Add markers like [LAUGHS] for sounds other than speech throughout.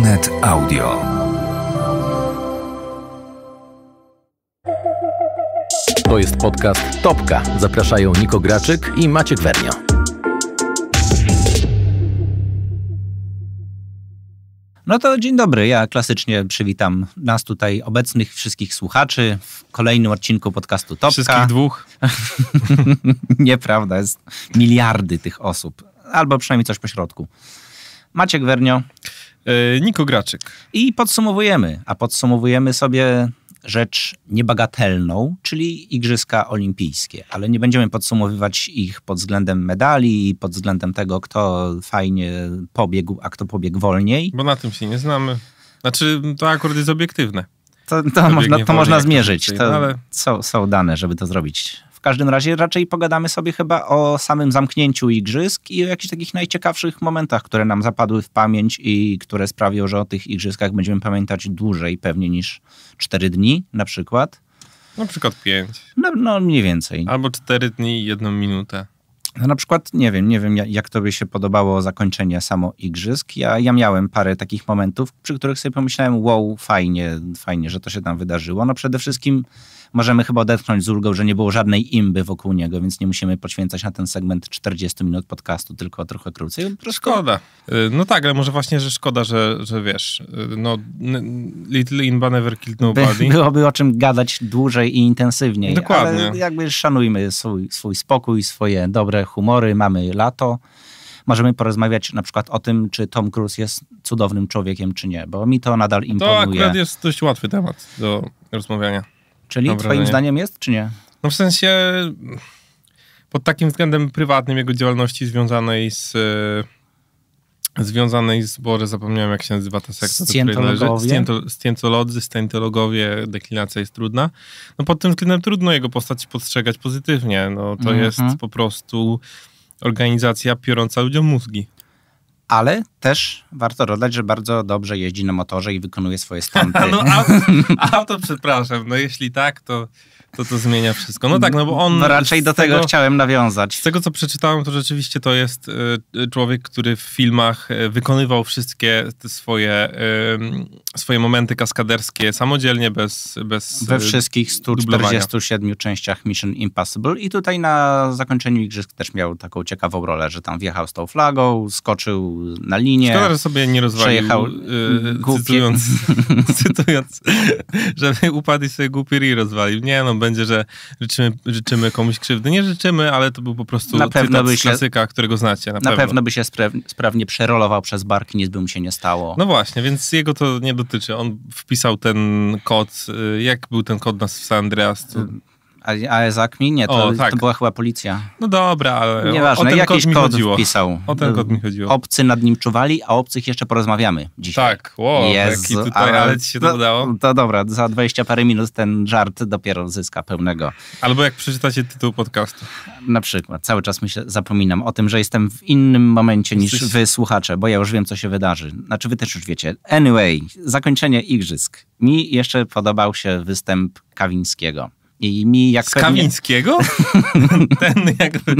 Onet Audio. To jest podcast Topka. Zapraszają Niko Graczyk i Maciek Wernio. No to dzień dobry. Ja klasycznie przywitam nas tutaj obecnych, wszystkich słuchaczy w kolejnym odcinku podcastu Topka. Wszystkich dwóch? [LAUGHS] Nieprawda, jest miliardy tych osób. Albo przynajmniej coś pośrodku. Maciek Wernio. E, Niko Graczyk. I podsumowujemy, a podsumowujemy sobie rzecz niebagatelną, czyli Igrzyska Olimpijskie, ale nie będziemy podsumowywać ich pod względem medali i pod względem tego, kto fajnie pobiegł, a kto pobiegł wolniej. Bo na tym się nie znamy. Znaczy, to akurat jest obiektywne. To, to, można, to można, zmierzyć. To, są dane, żeby to zrobić. W każdym razie raczej pogadamy sobie chyba o samym zamknięciu igrzysk i o jakichś takich najciekawszych momentach, które nam zapadły w pamięć i które sprawią, że o tych igrzyskach będziemy pamiętać dłużej pewnie niż 4 dni na przykład. Na przykład 5. No, no mniej więcej. Albo 4 dni i 1 minutę. No na przykład, nie wiem, nie wiem, jak tobie się podobało zakończenie samo igrzysk. Ja, ja miałem parę takich momentów, przy których sobie pomyślałem, wow, fajnie, fajnie, że to się tam wydarzyło. No przede wszystkim możemy chyba odetchnąć z ulgą, że nie było żadnej imby wokół niego, więc nie musimy poświęcać na ten segment 40 minut podcastu, tylko trochę krócej. Szkoda. Y, no tak, ale może właśnie, że szkoda, że, że wiesz, y, no Little Imba never killed nobody. By, [LAUGHS] byłoby o czym gadać dłużej i intensywniej. Dokładnie. Ale jakby szanujmy swój, swój spokój, swoje dobre humory, mamy lato możemy porozmawiać na przykład o tym, czy Tom Cruise jest cudownym człowiekiem, czy nie, bo mi to nadal imponuje. To akurat jest dość łatwy temat do rozmawiania. Czyli Dobre twoim zdaniem jest, czy nie? No w sensie pod takim względem prywatnym jego działalności związanej z e, związanej z, Boże, zapomniałem jak się nazywa ta sekta, Scjentologowie. Scjentolodzy, deklinacja jest trudna. No pod tym względem trudno jego postać postrzegać pozytywnie. No to mm -hmm. jest po prostu organizacja piorąca ludziom mózgi ale też warto dodać, że bardzo dobrze jeździ na motorze i wykonuje swoje stunty. [LAUGHS] no auto, [LAUGHS] auto, przepraszam, no jeśli tak, to, to to zmienia wszystko. No tak, no bo on... No raczej do tego, tego, chciałem nawiązać. Z tego, co przeczytałem, to rzeczywiście to jest y, y człowiek, który w filmach y, wykonywał wszystkie swoje, y, swoje momenty kaskaderskie samodzielnie, bez... bez y, We wszystkich 147 częściach Mission Impossible i tutaj na zakończeniu igrzysk też miał taką ciekawą rolę, że tam wjechał z tą flagą, skoczył na linię. Szkoda, że sobie nie rozwalił, przejechał yy, cytując, [LAUGHS] cytując, żeby upadł i sobie głupi i rozwalił. Nie, no będzie, że życzymy, życzymy komuś krzywdy. Nie życzymy, ale to był po prostu na pewno się, klasyka, którego znacie. Na, na pewno. pewno. by się sprawnie przerolował przez barki, nic by mu się nie stało. No właśnie, więc jego to nie dotyczy. On wpisał ten kod. Y, jak był ten kod na San Andreas? To a Zakmi, Nie, to, o, tak. to, była chyba policja. No dobra, ale Nieważne, o ten jakiś kod, mi kod chodziło. wpisał. O ten kod mi chodziło. Obcy nad nim czuwali, a obcych jeszcze porozmawiamy dzisiaj. Tak, wow, Jezu, jaki tutaj, ale, ale ci się to no, udało. To dobra, za 20 parę minut ten żart dopiero zyska pełnego. Albo jak przeczytacie tytuł podcastu. Na przykład. Cały czas się zapominam o tym, że jestem w innym momencie Jesteś... niż wy słuchacze, bo ja już wiem, co się wydarzy. Znaczy wy też już wiecie. Anyway, zakończenie igrzysk. Mi jeszcze podobał się występ Kawińskiego. I mi jak Z pewnie... [LAUGHS] ten, jakby,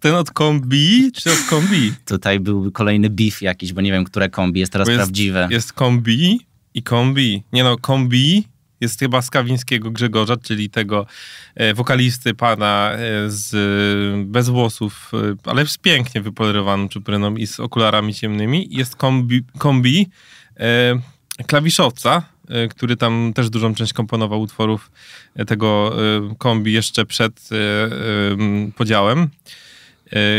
ten od kombi, czy od kombi? Tutaj byłby kolejny beef jakiś, bo nie wiem, które kombi jest teraz jest, prawdziwe. Jest kombi i kombi. Nie no, kombi jest chyba z Kawińskiego Grzegorza, czyli tego e, wokalisty pana e, z e, bez włosów, e, ale z pięknie wypolerowaną czupryną i z okularami ciemnymi. Jest kombi, kombi e, klawiszowca, Y, który tam też dużą część komponował utworów y, tego y, kombi jeszcze przed podziałem.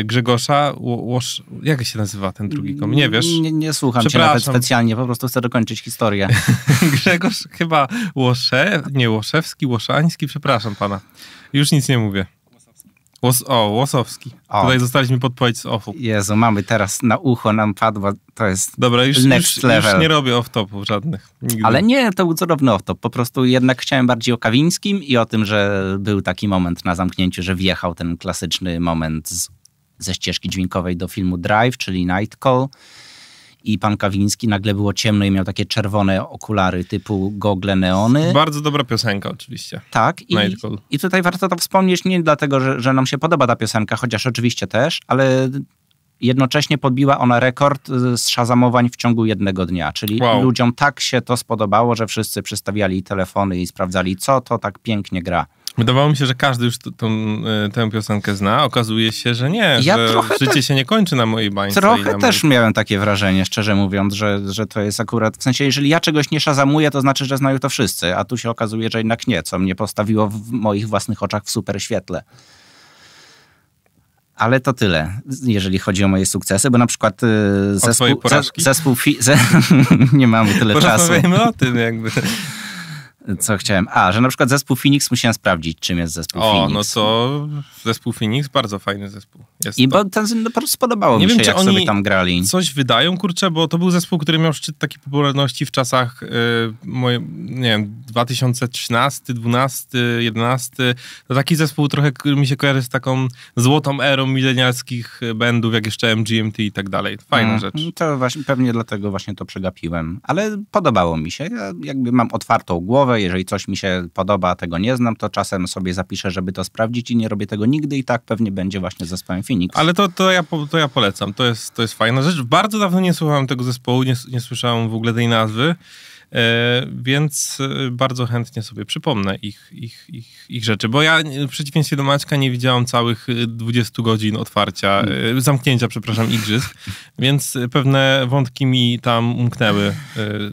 Grzegorza Łosz... Jak się nazywa ten drugi Kombi Nie wiesz? Nie, nie słucham cię nawet specjalnie, po prostu chcę dokończyć historię. [LAUGHS] Grzegorz chyba Łosze Nie, Łoszewski, Łoszański, przepraszam pana. Już nic nie mówię. Łos, o, Łosowski. O. Tutaj zostaliśmy podpowiedź z ofu. Jezu, mamy teraz na ucho nam padło. to jest Dobra, już, next już, level. już nie robię off-topów żadnych. Nigdy. Ale nie, to był cudowny off-top. Po prostu jednak chciałem bardziej o Kawińskim i o tym, że był taki moment na zamknięciu, że wjechał ten klasyczny moment z, ze ścieżki dźwiękowej do filmu Drive, czyli Night Call i pan Kawiński nagle było ciemno i miał takie czerwone okulary typu gogle neony. Bardzo dobra piosenka oczywiście. Tak. I, i tutaj warto to wspomnieć nie dlatego, że, że nam się podoba ta piosenka, chociaż oczywiście też, ale jednocześnie podbiła ona rekord y, szazamowań w ciągu jednego dnia. Czyli wow. ludziom tak się to spodobało, że wszyscy przystawiali telefony i sprawdzali, co to tak pięknie gra. Wydawało mi się, że każdy już e, tę piosenkę zna. Okazuje się, że nie, ja że życie te... się nie kończy na mojej bańce. Trochę też miałem takie wrażenie, szczerze mówiąc, że, że to jest akurat, w sensie, jeżeli ja czegoś nie szazamuję, to znaczy, że znają to wszyscy, a tu się okazuje, że jednak nie, co mnie postawiło w moich własnych oczach w super świetle. Ale to tyle, jeżeli chodzi o moje sukcesy, bo na przykład y, zespół... zespół, zespół fi... [LAUGHS] nie mamy tyle czasu. Porozmawiajmy o tym jakby co chciałem. A, że na przykład zespół Phoenix musiałem sprawdzić, czym jest zespół o, Phoenix. O, no co? zespół Phoenix, bardzo fajny zespół. Jest I to... bo ten no, po prostu podobało Nie mi się, wiem, jak sobie tam grali. coś wydają, kurczę, bo to był zespół, który miał szczyt takiej popularności w czasach yy, moje, nie wiem, 2013, 12, 11. To taki zespół trochę mi się kojarzy z taką złotą erą milenialskich bandów, jak jeszcze MGMT i tak dalej. Fajna mm, rzecz. To właśnie, pewnie dlatego właśnie to przegapiłem. Ale podobało mi się. Ja jakby mam otwartą głowę, jeżeli coś mi się podoba, a tego nie znam, to czasem sobie zapiszę, żeby to sprawdzić i nie robię tego nigdy i tak pewnie będzie właśnie z zespołem Phoenix. Ale to, to, ja, to ja polecam, to jest, to jest fajna rzecz. Bardzo dawno nie słuchałem tego zespołu, nie, nie słyszałem w ogóle tej nazwy. E, więc e, bardzo chętnie sobie przypomnę ich, ich, ich, ich rzeczy, bo ja w przeciwieństwie do Maćka nie widziałam całych 20 e, godzin otwarcia, mm. zamknięcia, przepraszam, igrzysk, [LAUGHS] więc pewne wątki mi tam umknęły.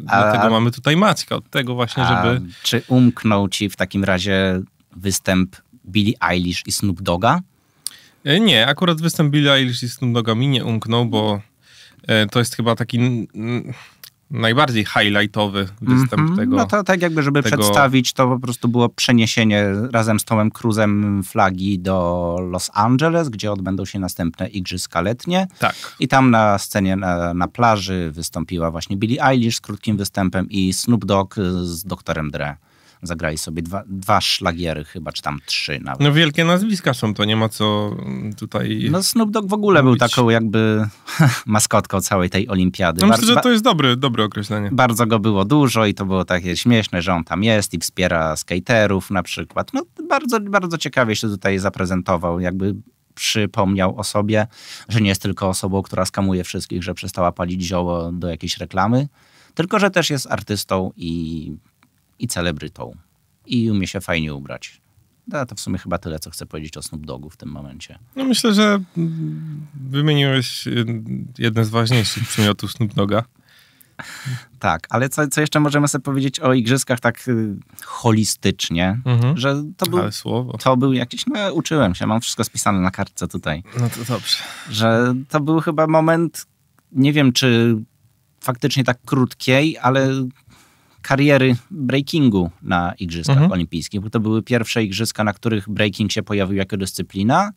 Dlatego a, mamy tutaj Maćka, od tego właśnie, żeby... Czy umknął ci w takim razie występ Billie Eilish i Snoop Dogga? Nie, akurat występ Billie Eilish i Snoop Dogga mi nie umknął, bo to jest chyba taki najbardziej highlightowy występ mm -hmm. tego. No to tak jakby, żeby tego... przedstawić, to po prostu było przeniesienie razem z Tomem Cruzem flagi do Los Angeles, gdzie odbędą się następne igrzyska letnie. Tak. I tam na scenie, na, na plaży wystąpiła właśnie Billie Eilish z krótkim występem i Snoop Dogg z doktorem Dre zagrali sobie dwa, dwa szlagiery chyba, czy tam trzy nawet. No wielkie nazwiska są, to nie ma co tutaj No Snoop Dogg w ogóle mówić. był taką jakby [LAUGHS] maskotką całej tej olimpiady. No, myślę, że to jest dobre, dobre określenie. Bardzo go było dużo i to było takie śmieszne, że on tam jest i wspiera skaterów na przykład. No bardzo, bardzo ciekawie się tutaj zaprezentował, jakby przypomniał o sobie, że nie jest tylko osobą, która skamuje wszystkich, że przestała palić zioło do jakiejś reklamy, tylko że też jest artystą i i celebrytą. I umie się fajnie ubrać. No, to w sumie chyba tyle, co chcę powiedzieć o Snoop Dogu w tym momencie. No myślę, że mm, wymieniłeś jeden z ważniejszych przymiotów Snoop Doga. Tak, ale co, co jeszcze możemy sobie powiedzieć o igrzyskach tak y, holistycznie, mhm. że to był, to był jakiś, no uczyłem się, mam wszystko spisane na kartce tutaj. No to dobrze. Że to był chyba moment, nie wiem czy faktycznie tak krótkiej, ale kariery breakingu na Igrzyskach mhm. Olimpijskich, bo to były pierwsze Igrzyska, na których breaking się pojawił jako dyscyplina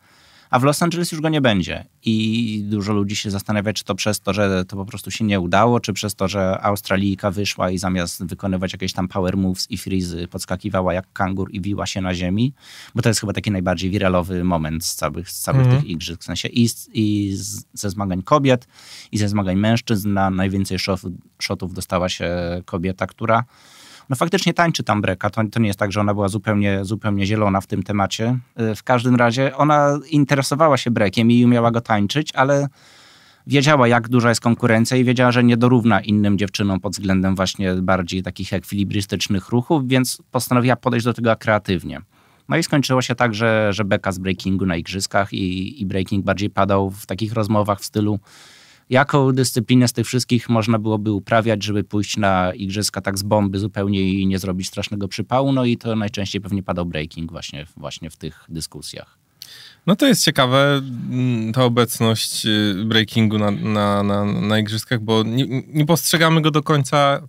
a w Los Angeles już go nie będzie. I dużo ludzi się zastanawia, czy to przez to, że to po prostu się nie udało, czy przez to, że Australijka wyszła i zamiast wykonywać jakieś tam power moves i frizy, podskakiwała jak kangur i wiła się na ziemi, bo to jest chyba taki najbardziej wiralowy moment z całych, z całych mm. tych igrzysk, w sensie i, z, i z, ze zmagań kobiet, i ze zmagań mężczyzn. Na najwięcej shotów dostała się kobieta, która no faktycznie tańczy tam breka. To, to nie jest tak, że ona była zupełnie, zupełnie zielona w tym temacie. Y, w każdym razie ona interesowała się brekiem i umiała go tańczyć, ale wiedziała, jak duża jest konkurencja i wiedziała, że nie dorówna innym dziewczynom pod względem właśnie bardziej takich ekwilibrystycznych ruchów, więc postanowiła podejść do tego kreatywnie. No i skończyło się tak, że, że Beka z breakingu na igrzyskach i, i breaking bardziej padał w takich rozmowach w stylu jaką dyscyplinę z tych wszystkich można byłoby uprawiać, żeby pójść na igrzyska tak z bomby zupełnie i nie zrobić strasznego przypału. No i to najczęściej pewnie padał breaking właśnie, właśnie w tych dyskusjach. No to jest ciekawe, mm, ta obecność y, breakingu na, na, na, na igrzyskach, bo nie, nie postrzegamy go do końca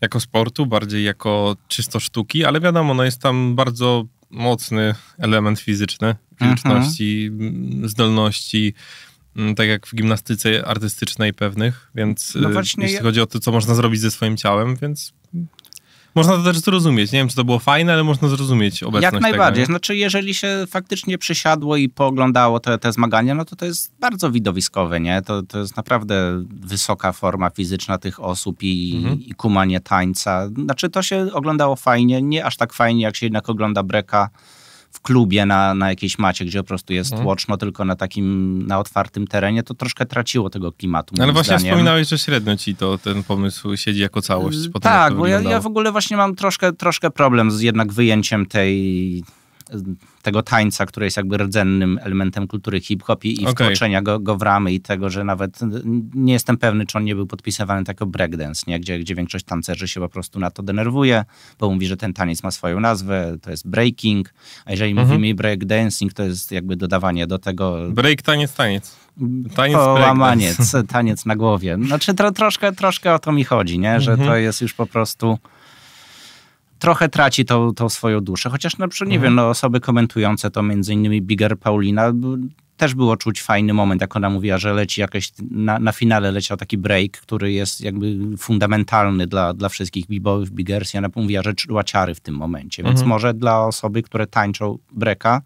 jako sportu, bardziej jako czysto sztuki, ale wiadomo, no jest tam bardzo mocny element fizyczny, mhm. fizyczności, mhm. zdolności, Mm, tak jak w gimnastyce artystycznej pewnych, więc no y, właśnie jeśli ja... chodzi o to, co można zrobić ze swoim ciałem, więc można to też zrozumieć. Nie wiem, czy to było fajne, ale można zrozumieć obecność Jak najbardziej. Tego, znaczy, jeżeli się faktycznie przysiadło i pooglądało te, te zmagania, no to to jest bardzo widowiskowe, nie? To, to jest naprawdę wysoka forma fizyczna tych osób i, mhm. i kumanie tańca. Znaczy, to się oglądało fajnie, nie aż tak fajnie, jak się jednak ogląda breka w klubie na, na jakiejś macie, gdzie po prostu jest mhm. tłoczno, tylko na takim, na otwartym terenie, to troszkę traciło tego klimatu. No ale właśnie zdaniem. wspominałeś, że średnio ci to ten pomysł siedzi jako całość. Yy, Potem tak, bo ja, ja w ogóle właśnie mam troszkę, troszkę problem z jednak wyjęciem tej tego tańca, który jest jakby rdzennym elementem kultury hip-hop i okay. wkroczenia go, go, w ramy i tego, że nawet nie jestem pewny, czy on nie był podpisywany tak jako breakdance, nie? Gdzie, gdzie większość tancerzy się po prostu na to denerwuje, bo mówi, że ten taniec ma swoją nazwę, to jest breaking, a jeżeli mhm. mówimy breakdancing, to jest jakby dodawanie do tego... Break, taniec, taniec. Taniec Połamaniec, [LAUGHS] taniec na głowie. Znaczy tro, troszkę, troszkę o to mi chodzi, nie? Że mhm. to jest już po prostu trochę traci tą, tą swoją duszę, chociaż na no, przykład, nie mhm. wiem, no, mhm. osoby komentujące to, między innymi Bigger Paulina, też było czuć fajny moment, jak ona mówiła, że leci jakieś, na, na finale leciał taki break, który jest jakby fundamentalny dla, dla wszystkich bibowów, biggers. I ona mówiła, że czuła ciary w tym momencie, mhm. więc może dla osoby, które tańczą breaka,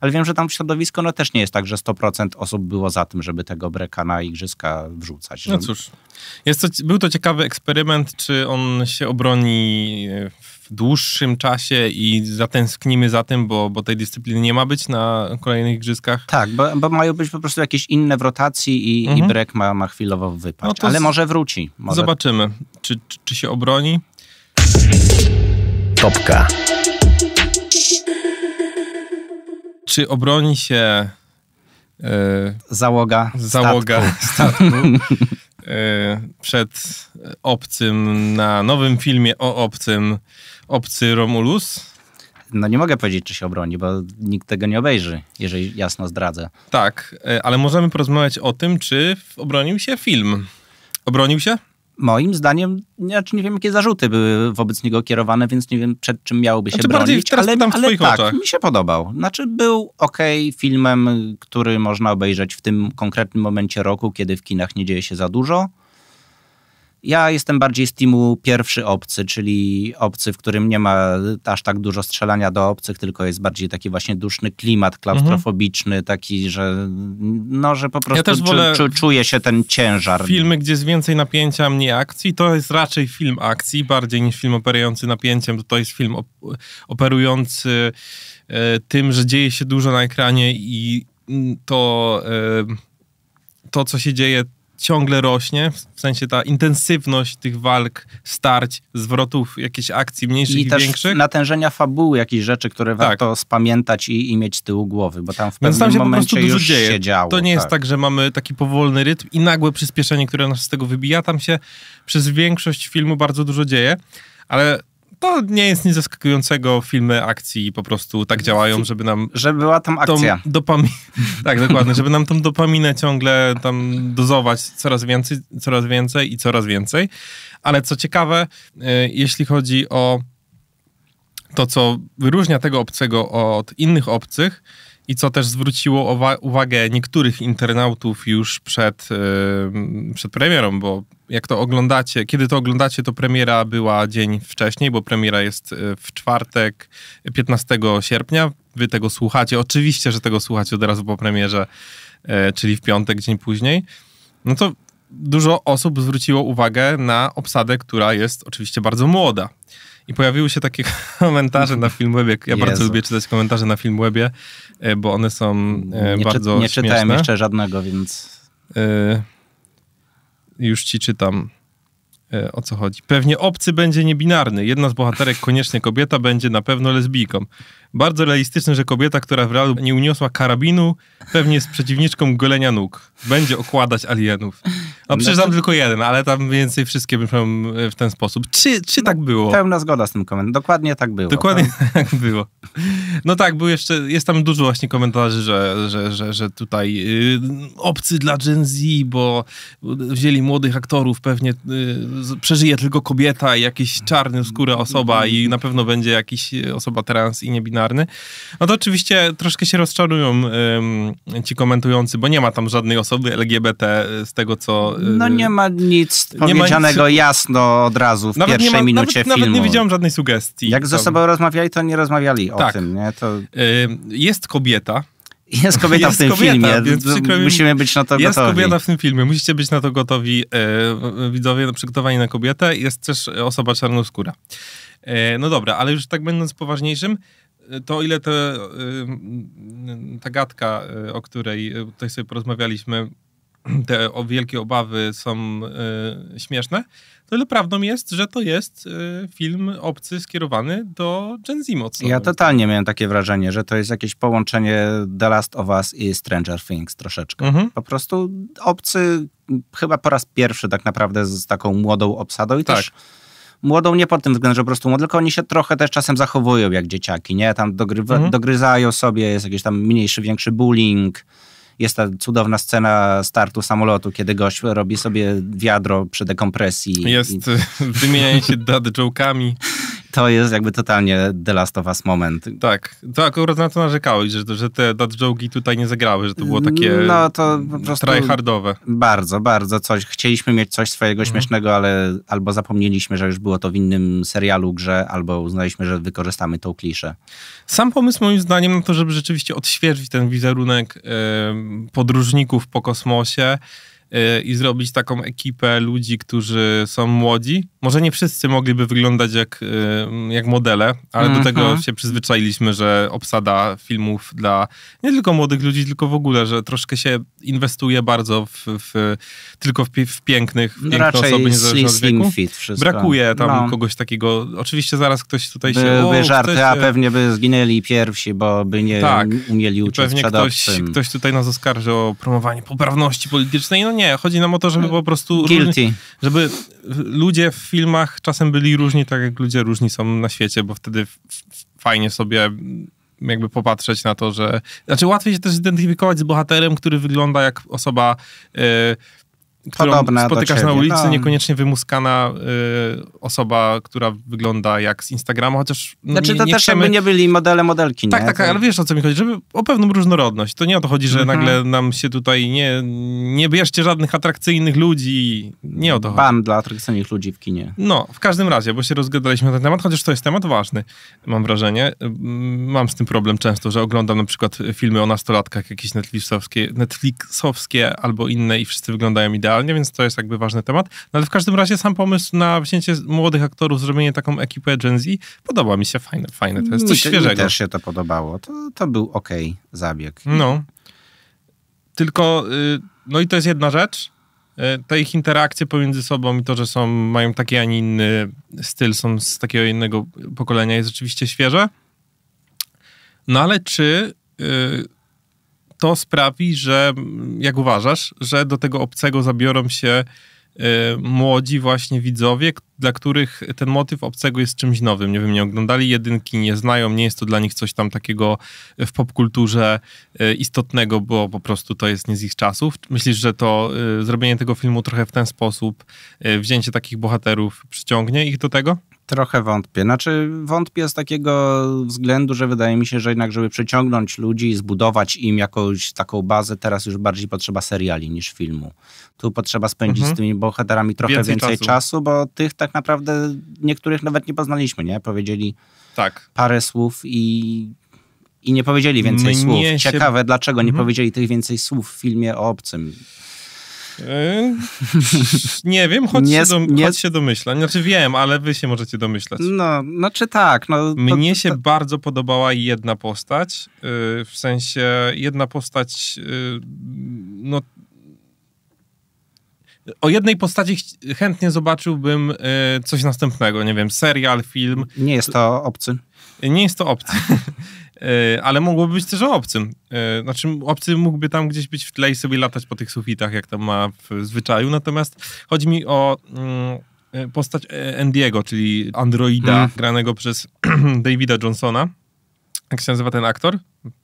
ale wiem, że tam w środowisku no też nie jest tak, że 100% osób było za tym, żeby tego breaka na igrzyska wrzucać. Żeby... No cóż, jest to, był to ciekawy eksperyment, czy on się obroni e, w dłuższym czasie i zatęsknimy za tym, bo, bo tej dyscypliny nie ma być na kolejnych igrzyskach. Tak, bo, bo mają być po prostu jakieś inne w rotacji i, mhm. i Brek ma, ma chwilowo wypaść, no ale może wróci. Może... Zobaczymy, czy, czy, czy się obroni. Topka. Czy obroni się yy, załoga, załoga statku, [LAUGHS] e, przed obcym na nowym filmie o obcym? obcy Romulus? No nie mogę powiedzieć, czy się obroni, bo nikt tego nie obejrzy, jeżeli jasno zdradzę. Tak, e, ale możemy porozmawiać o tym, czy obronił się film. Obronił się? Moim zdaniem, znaczy nie wiem, jakie zarzuty były wobec niego kierowane, więc nie wiem, przed czym miałoby się znaczy bronić. ale w ale tak, oczach. mi się podobał. Znaczy był ok filmem, który można obejrzeć w tym konkretnym momencie roku, kiedy w kinach nie dzieje się za dużo. Ja jestem bardziej z teamu pierwszy obcy, czyli obcy, w którym nie ma aż tak dużo strzelania do obcych, tylko jest bardziej taki właśnie duszny klimat klaustrofobiczny, mhm. taki, że no, że po prostu ja czu, czu, czuje się ten ciężar. Filmy, gdzie jest więcej napięcia, mniej akcji, to jest raczej film akcji bardziej niż film operujący napięciem, to, to jest film op operujący y, tym, że dzieje się dużo na ekranie i mm, to... Y, to, co się dzieje, ciągle rośnie, w sensie ta intensywność tych walk, starć, zwrotów, jakieś akcji mniejszych i, i też większych. natężenia fabuły, jakieś rzeczy, które tak. warto spamiętać i, i, mieć z tyłu głowy, bo tam w pewnym tam się momencie już dzieje. się działo. To nie tak. jest tak, że mamy taki powolny rytm i nagłe przyspieszenie, które nas z tego wybija. Tam się przez większość filmu bardzo dużo dzieje, ale to nie jest nic zaskakującego. Filmy akcji po prostu tak działają, żeby nam. Żeby była tam akcja. Dopamin- [LAUGHS] tak, dokładnie. Żeby nam tą dopaminę ciągle tam dozować coraz więcej, coraz więcej i coraz więcej. Ale co ciekawe, e, jeśli chodzi o to, co wyróżnia tego obcego od innych obcych, i co też zwróciło uwagę niektórych internautów już przed, yy, przed premierą, bo jak to oglądacie, kiedy to oglądacie, to premiera była dzień wcześniej, bo premiera jest e, w czwartek 15 sierpnia. Wy tego słuchacie, oczywiście, że tego słuchacie od razu po premierze, yy, czyli w piątek, dzień później. No to dużo osób zwróciło uwagę na obsadę, która jest oczywiście bardzo młoda. I pojawiły się takie [LAUGHS] komentarze na Filmwebie. Ja Jezu. bardzo lubię czytać komentarze na Filmwebie, e, bo one są e, nie bardzo czy, Nie śmieszne. czytałem jeszcze żadnego, więc... E, już ci czytam o co chodzi. Pewnie obcy będzie niebinarny. Jedna z bohaterek, koniecznie kobieta, będzie na pewno lesbijką. Bardzo realistyczne, że kobieta, która w realu nie uniosła karabinu, pewnie jest przeciwniczką golenia nóg. Będzie okładać alienów. No przeczytam no, tylko jeden, ale tam więcej wszystkie myślą e, w ten sposób. Czy, czy tak no, tak było? Pełna zgoda z tym komentarzem. Dokładnie tak było. Dokładnie tak, [LAUGHS] tak było. No tak, był jeszcze, jest tam dużo właśnie komentarzy, że, że, że, że tutaj yy, obcy dla Gen Z, bo wzięli młodych aktorów, pewnie y, przeżyje tylko kobieta i jakiś czarnoskóra osoba i na pewno będzie jakiś y, osoba trans i niebinarny. No to oczywiście troszkę się rozczarują ci komentujący, bo nie ma tam żadnej osoby LGBT y, z tego, co... no nie ma nic nie powiedzianego ma nic... jasno od razu w nawet pierwszej ma, minucie nawet, filmu. Nawet nie widziałem żadnej sugestii. Jak tam. ze sobą rozmawiali, to nie rozmawiali tak. o tym, nie? To... Jest kobieta, jest kobieta jest w tym kobieta, filmie, więc musimy być na to gotowi. Jest kobieta w tym filmie, musicie być na to gotowi, e, widzowie przygotowani na kobietę. Jest też osoba czarnoskóra. E, no dobra, ale już tak będąc poważniejszym, e, to ile te, e, ta gadka, e, o której e, tutaj sobie porozmawialiśmy, [CLEARS THROAT] te wielkie obawy są e, śmieszne, to ile prawdą jest, że to jest e, film obcy skierowany do Gen Z mocno. Ja totalnie miałem takie wrażenie, że to jest jakieś połączenie The Last of Us i Stranger Things troszeczkę. Mhm. Po prostu obcy chyba po raz pierwszy tak naprawdę z taką młodą obsadą i tak. też młodą nie pod tym względem, że po prostu młodą, tylko oni się trochę też czasem zachowują jak dzieciaki, nie? Tam mhm. dogryzają sobie, jest jakiś tam mniejszy, większy bullying, jest ta cudowna scena startu samolotu, kiedy gość robi sobie wiadro przy dekompresji. Jest, i... Y, wymieniają się dad joke'ami to jest jakby totalnie The Last of Us moment. Tak, to akurat na to narzekałeś, że, że te dodżołgi tutaj nie zagrały, że to było takie no, to po prostu tryhardowe. Bardzo, bardzo. Coś, chcieliśmy mieć coś swojego mhm. śmiesznego, ale albo zapomnieliśmy, że już było to w innym serialu, grze, albo uznaliśmy, że wykorzystamy tą kliszę. Sam pomysł moim zdaniem na to, żeby rzeczywiście odświeżyć ten wizerunek podróżników po kosmosie, Y, i zrobić taką ekipę ludzi, którzy są młodzi. Może nie wszyscy mogliby wyglądać jak, y, jak modele, ale do tego mhm. się przyzwyczailiśmy, że obsada filmów dla nie tylko młodych ludzi, tylko w ogóle, że troszkę się inwestuje bardzo w, w tylko w, w pięknych, w piękne Raczej osoby niezależnie od wieku. Fit wszystko. Brakuje tam no. kogoś takiego. Oczywiście zaraz ktoś tutaj się... Byłby żarty, się... a pewnie by zginęli pierwsi, bo by nie tak. umieli uciec pewnie przed ktoś, ktoś tutaj nas oskarży o promowanie poprawności politycznej. No nie, chodzi nam o to, żeby po prostu... Guilty. Różni, żeby ludzie w filmach czasem byli różni, tak jak ludzie różni są na świecie, bo wtedy fajnie sobie jakby popatrzeć na to, że... Znaczy łatwiej się też zidentyfikować z bohaterem, który wygląda jak osoba... Yy, którą spotykasz na ulicy, no. niekoniecznie wymuskana y, osoba, która wygląda jak z Instagrama, chociaż... No, znaczy nie, to nie też chcemy... jakby nie byli modele modelki, nie? Tak, tak, ale wiesz o co mi chodzi, żeby o pewną różnorodność. To nie o to chodzi, że mhm. nagle nam się tutaj nie, nie bierzcie żadnych atrakcyjnych ludzi, nie o to chodzi. Pan dla atrakcyjnych ludzi w kinie. No, w każdym razie, bo się rozgadaliśmy na ten temat, chociaż to jest temat ważny, mam wrażenie. Mm, mam z tym problem często, że oglądam na przykład filmy o nastolatkach, jakieś netflixowskie, netflixowskie albo inne i wszyscy wyglądają idealnie, zdalnie, więc to jest jakby ważny temat. No ale w każdym razie sam pomysł na wzięcie młodych aktorów, zrobienie taką ekipę Gen Z, podoba mi się, fajne, fajne, to jest coś mi się, świeżego. Mi też się to podobało, to, to był ok zabieg. No, tylko, y, no i to jest jedna rzecz, y, te ich interakcje pomiędzy sobą i to, że są, mają taki, a nie inny styl, są z takiego innego pokolenia, jest rzeczywiście świeże. No ale czy y, to sprawi, że mm, jak uważasz, że do tego obcego zabiorą się y, młodzi właśnie widzowie, dla których ten motyw obcego jest czymś nowym. Nie wiem, nie oglądali jedynki, nie znają, nie jest to dla nich coś tam takiego w popkulturze y, istotnego, bo po prostu to jest nie z ich czasów. Myślisz, że to y, zrobienie tego filmu trochę w ten sposób, wzięcie takich bohaterów przyciągnie ich do tego? Trochę wątpię. Znaczy, wątpię z takiego względu, że wydaje mi się, że jednak, żeby przyciągnąć ludzi i zbudować im jakąś taką bazę, teraz już bardziej potrzeba seriali niż filmu. Tu potrzeba spędzić mhm. z tymi bohaterami trochę więcej, więcej czasu. czasu. bo tych tak naprawdę niektórych nawet nie poznaliśmy, nie? Powiedzieli tak. parę słów i, i nie powiedzieli więcej Mnie słów. Ciekawe, się... dlaczego mhm. nie powiedzieli tych więcej słów w filmie o obcym. Yy, nie wiem, choć, nie, się, do, nie... choć się Znaczy wiem, ale wy się możecie domyślać. No, znaczy tak. No, to, Mnie się to, bardzo podobała jedna postać. Yy, w sensie jedna postać, yy, no o jednej postaci chętnie zobaczyłbym coś następnego, nie wiem, serial, film. Nie jest to obcy. Nie jest to obcy, [LAUGHS] e, ale mogłoby być też obcym. E, znaczy, obcy mógłby tam gdzieś być w tle i sobie latać po tych sufitach, jak tam ma w zwyczaju. Natomiast chodzi mi o mm, e, postać Andiego, czyli androida hmm. granego przez [CLEARS THROAT] Davida Johnsona. Jak się nazywa ten aktor?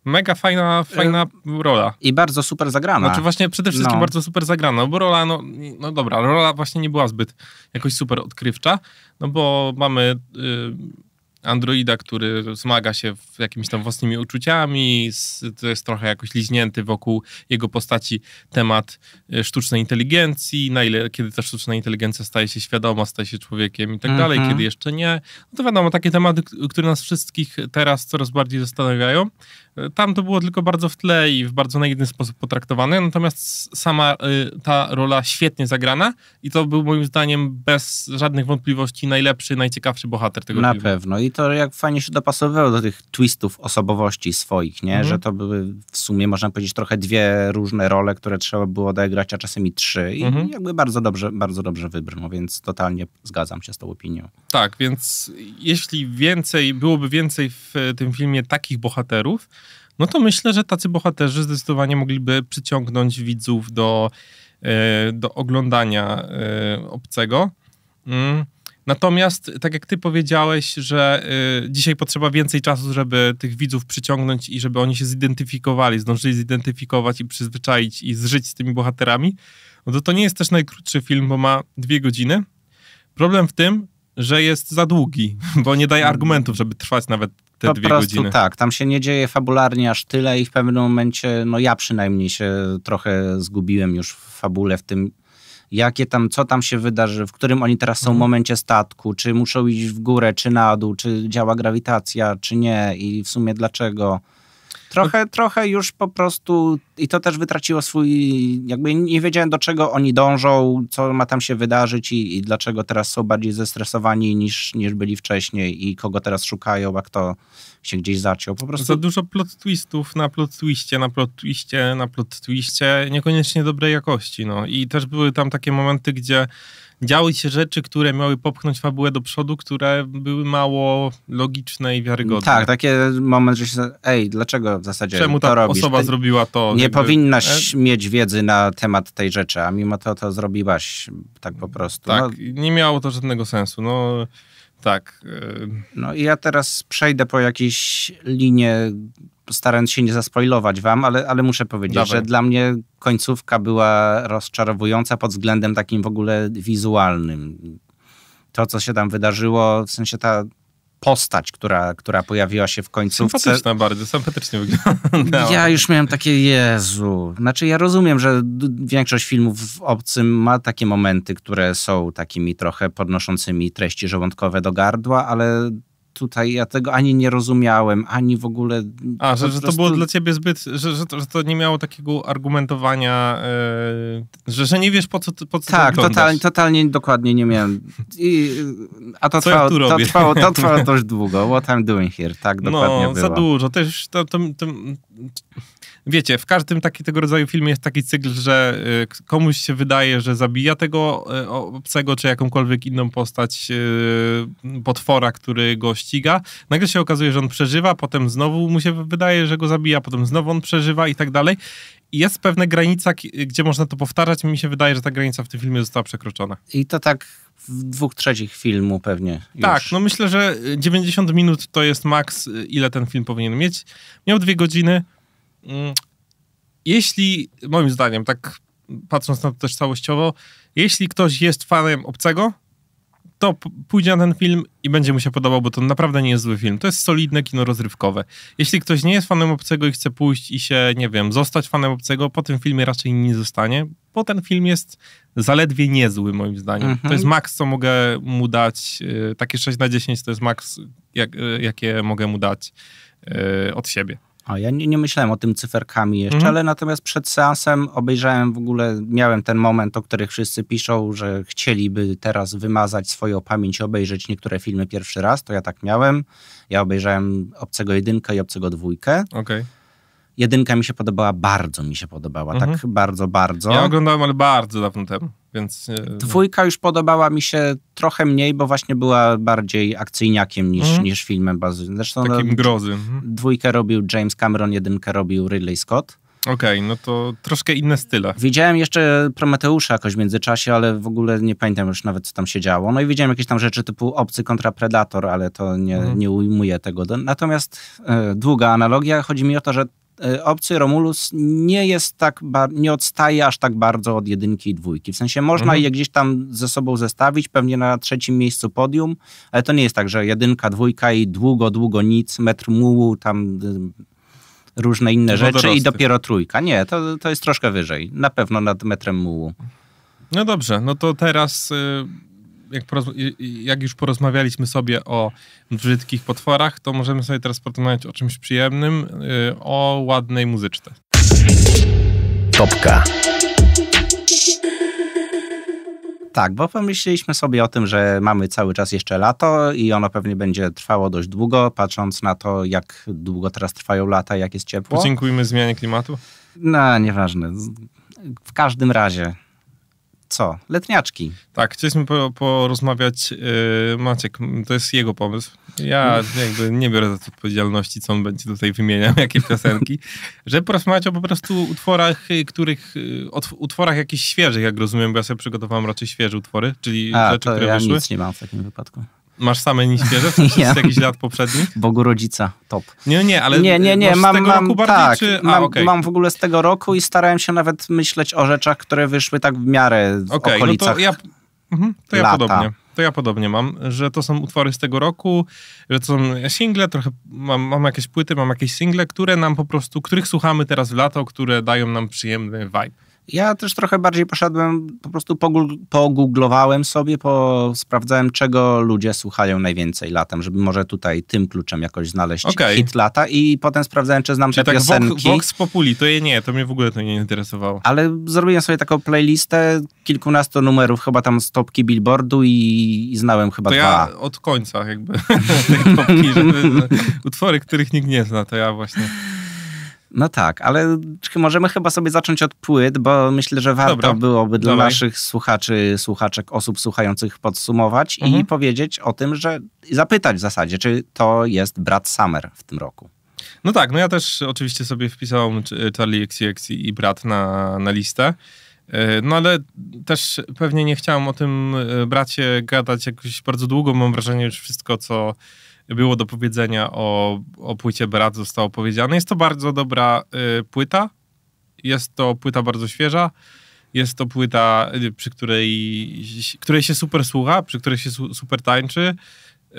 Mega fajna, fajna rola. I bardzo super zagrana. Znaczy właśnie przede wszystkim no. bardzo super zagrana, bo rola, no, no dobra, rola właśnie nie była zbyt jakoś super odkrywcza, no bo mamy... Yy, androida, który zmaga się z jakimiś tam własnymi uczuciami, to jest trochę jakoś liźnięty wokół jego postaci temat e, sztucznej inteligencji, na ile, kiedy ta sztuczna inteligencja staje się świadoma, staje się człowiekiem i tak dalej, mhm. kiedy jeszcze nie. No to wiadomo, takie tematy, które nas wszystkich teraz coraz bardziej zastanawiają. E, tam to było tylko bardzo w tle i w bardzo naiwny sposób potraktowane, natomiast sama e, ta rola świetnie zagrana i to był moim zdaniem bez żadnych wątpliwości najlepszy, najciekawszy bohater tego Na filmu. pewno i to jak fajnie się dopasowywał do tych twistów osobowości swoich, nie? Mhm. Że to były w sumie, można powiedzieć, trochę dwie różne role, które trzeba było odegrać, a czasem i trzy. I mhm. jakby bardzo dobrze, bardzo dobrze wybrnął, więc totalnie zgadzam się z tą opinią. Tak, więc jeśli więcej, byłoby więcej w tym filmie takich bohaterów, no to myślę, że tacy bohaterzy zdecydowanie mogliby przyciągnąć widzów do, e, do oglądania e, obcego. Mm. Natomiast, tak jak ty powiedziałeś, że y, dzisiaj potrzeba więcej czasu, żeby tych widzów przyciągnąć i żeby oni się zidentyfikowali, zdążyli zidentyfikować i przyzwyczaić i zżyć z tymi bohaterami, no to to nie jest też najkrótszy film, bo ma dwie godziny. Problem w tym, że jest za długi, [LAUGHS] bo nie daje mm. argumentów, żeby trwać nawet te po dwie prostu, godziny. Tak, tam się nie dzieje fabularnie aż tyle i w pewnym momencie, no ja przynajmniej się trochę zgubiłem już w fabule, w tym jakie tam, co tam się wydarzy, w którym oni teraz są w mhm. momencie statku, czy muszą iść w górę, czy na dół, czy działa grawitacja, czy nie i w sumie dlaczego. Trochę, no. trochę już po prostu, i to też wytraciło swój, jakby nie wiedziałem do czego oni dążą, co ma tam się wydarzyć i, i dlaczego teraz są bardziej zestresowani niż, niż byli wcześniej i kogo teraz szukają, a kto, się gdzieś zaciął. Po prostu... Za dużo plot twistów na plot twistie, na plot twistie, na plot twistie, niekoniecznie dobrej jakości. No. I też były tam takie momenty, gdzie działy się rzeczy, które miały popchnąć fabułę do przodu, które były mało logiczne i wiarygodne. Tak, takie moment, że się ej, dlaczego w zasadzie Czemu to robisz? osoba Ty zrobiła to? Nie jakby... powinnaś e? mieć wiedzy na temat tej rzeczy, a mimo to to zrobiłaś tak po prostu. Tak, no. nie miało to żadnego sensu. No... Tak. Y, no i ja teraz przejdę po jakiejś linie, starając się nie zaspoilować wam, ale, ale muszę powiedzieć, Dawaj. że dla mnie końcówka była rozczarowująca pod względem takim w ogóle wizualnym. To, co się tam wydarzyło, w sensie ta postać, która, która pojawiła się w końcówce. Sympatyczna bardzo, sympatycznie wygląda. Ja już miałem takie, Jezu. Znaczy ja rozumiem, że większość filmów w Obcym ma takie momenty, które są takimi trochę podnoszącymi treści żołądkowe do gardła, ale tutaj ja tego ani nie rozumiałem, ani w ogóle... A, że, że to było dla ciebie zbyt, że, że, to, że to nie miało takiego argumentowania, yy, że, że nie wiesz po co, po co Tak, to totalnie, totalnie dokładnie nie miałem. I, a to co trwało, ja to trwało, to [LAUGHS] trwało dość długo. What I'm doing here, tak dokładnie No, było. za dużo. Też to, to, to, wiecie, w każdym taki, tego rodzaju filmie jest taki cykl, że y, komuś się wydaje, że zabija tego y, obcego czy jakąkolwiek inną postać y, potwora, który go ściga. Nagle się okazuje, że on przeżywa, potem znowu mu się wydaje, że go zabija, potem znowu on przeżywa i tak dalej. I jest pewna granica, gdzie można to powtarzać. Mi się wydaje, że ta granica w tym filmie została przekroczona. I to tak w dwóch trzecich filmu pewnie. Już. Tak, no myślę, że 90 minut to jest maks, ile ten film powinien mieć. Miał dwie godziny. Mm, jeśli, moim zdaniem, tak patrząc na to też całościowo, jeśli ktoś jest fanem obcego, to pójdzie na ten film i będzie mu się podobał, bo to naprawdę nie jest zły film. To jest solidne kino rozrywkowe. Jeśli ktoś nie jest fanem obcego i chce pójść i się, nie wiem, zostać fanem obcego, po tym filmie raczej nie zostanie, bo ten film jest zaledwie niezły, moim zdaniem. Mhm. To jest maks, co mogę mu dać. Y, takie 6 na 10 to jest maks, jak, y, jakie mogę mu dać y, od siebie. O, ja nie, nie, myślałem o tym cyferkami jeszcze, mhm. ale natomiast przed seansem obejrzałem w ogóle, miałem ten moment, o których wszyscy piszą, że chcieliby teraz wymazać swoją pamięć, obejrzeć niektóre filmy pierwszy raz, to ja tak miałem. Ja obejrzałem Obcego Jedynkę i Obcego Dwójkę. Okay. Jedynka mi się podobała, bardzo mi się podobała, mhm. tak bardzo, bardzo. Ja oglądałem, ale bardzo dawno temu. Więc... E, no. Dwójka już podobała mi się trochę mniej, bo właśnie była bardziej akcyjniakiem niż, mm. niż filmem bazującym. Zresztą no, Takim no, grozy. Mhm. Dwójkę robił James Cameron, jedynkę robił Ridley Scott. Okej, okay, no to troszkę inne style. Widziałem jeszcze Prometeusza jakoś w międzyczasie, ale w ogóle nie pamiętam już nawet, co tam się działo. No i widziałem jakieś tam rzeczy typu Obcy kontra Predator, ale to nie, mm. nie ujmuje tego. Natomiast e, długa analogia, chodzi mi o to, że E, obcy Romulus nie jest tak, nie odstaje aż tak bardzo od jedynki i dwójki. W sensie można mhm. je gdzieś tam ze sobą zestawić, pewnie na trzecim miejscu podium, ale to nie jest tak, że jedynka, dwójka i długo, długo nic, metr mułu, tam y, różne inne rzeczy i dopiero tak. trójka. Nie, to, to jest troszkę wyżej, na pewno nad metrem mułu. No dobrze, no to teraz... Y jak, jak, już porozmawialiśmy sobie o brzydkich potworach, to możemy sobie teraz porozmawiać o czymś przyjemnym, y, o ładnej muzyczce. Topka. Tak, bo pomyśleliśmy sobie o tym, że mamy cały czas jeszcze lato i ono pewnie będzie trwało dość długo, patrząc na to, jak długo teraz trwają lata, jak jest ciepło. Podziękujmy zmianie klimatu? No, nieważne. W każdym razie co? Letniaczki. Tak, chcieliśmy po, porozmawiać. Y, Maciek, to jest jego pomysł. Ja [LAUGHS] jakby nie biorę za to odpowiedzialności, co on będzie tutaj wymieniał, [LAUGHS] jakie piosenki. że porozmawiać o po prostu utworach, y, których, y, utworach jakichś świeżych, jak rozumiem, bo ja sobie przygotowałem raczej świeże utwory, czyli A, rzeczy, które ja wyszły. ja nic nie mam w takim wypadku. Masz same niskie rzeczy [LAUGHS] z jakichś lat poprzednich? Bogu rodzica, top. Nie, nie, ale nie, nie, e, nie. mam, mam, bardziej, tak, czy... A, mam, okay. mam, w ogóle z tego roku i starałem się nawet myśleć o rzeczach, które wyszły tak w miarę w okay, okolicach no to ja, mhm, to ja podobnie. To ja podobnie mam, że to są utwory z tego roku, że to są single, trochę mam, mam jakieś płyty, mam jakieś single, które nam po prostu, których słuchamy teraz w lato, które dają nam przyjemny vibe. Ja też trochę bardziej poszedłem, po prostu pogooglowałem sobie, sprawdzałem, czego ludzie słuchają najwięcej latem, żeby może tutaj tym kluczem jakoś znaleźć okay. hit lata i potem sprawdzałem, czy znam Czyli te tak piosenki. Vox Populi, to je nie, to mnie w ogóle to nie interesowało. Ale zrobiłem sobie taką playlistę kilkunastu numerów, chyba tam stopki Billboardu i, i znałem chyba to dwa. ja od końca jakby [LAUGHS] topki, żeby, utwory, których nikt nie zna, to ja właśnie... No tak, ale możemy chyba sobie zacząć od płyt, bo myślę, że warto Dobra, byłoby dla dawaj. naszych słuchaczy, słuchaczek, osób słuchających podsumować mhm. i powiedzieć o tym, że zapytać w zasadzie, czy to jest Brat Summer w tym roku. No tak, no ja też oczywiście sobie wpisałem Charlie XCX i Brat na, na listę. E, no ale też pewnie nie chciałem o tym e, bracie gadać jakoś bardzo długo. Mam wrażenie, że wszystko, co było do powiedzenia o, o płycie Brat zostało powiedziane. Jest to bardzo dobra y, płyta. Jest to płyta bardzo świeża. Jest to płyta, y, przy której, której się super słucha, przy której się su, super tańczy. Y,